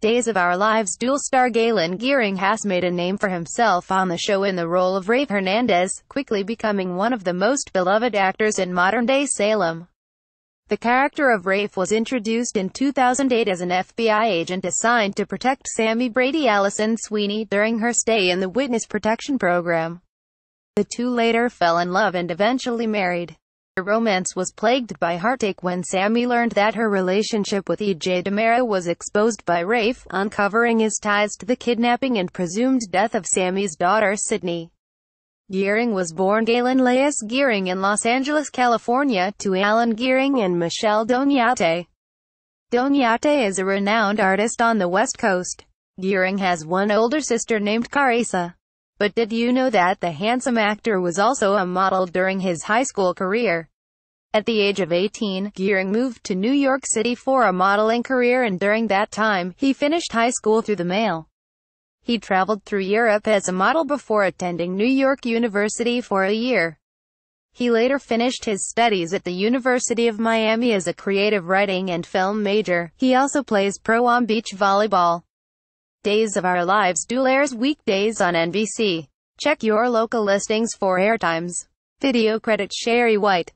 Days of Our Lives dual star Galen Gearing has made a name for himself on the show in the role of Rafe Hernandez, quickly becoming one of the most beloved actors in modern-day Salem. The character of Rafe was introduced in 2008 as an FBI agent assigned to protect Sammy Brady Allison Sweeney during her stay in the Witness Protection Program. The two later fell in love and eventually married. Their romance was plagued by heartache when Sammy learned that her relationship with E.J. Demera was exposed by Rafe, uncovering his ties to the kidnapping and presumed death of Sammy's daughter Sydney. Gearing was born Galen Leas Gearing in Los Angeles, California, to Alan Gearing and Michelle Doniate. Doniate is a renowned artist on the West Coast. Gearing has one older sister named Carissa. But did you know that the handsome actor was also a model during his high school career? At the age of 18, Gearing moved to New York City for a modeling career and during that time, he finished high school through the mail. He traveled through Europe as a model before attending New York University for a year. He later finished his studies at the University of Miami as a creative writing and film major. He also plays pro-am beach volleyball. Days of Our Lives Dual airs weekdays on NBC. Check your local listings for airtimes. Video credit Sherry White.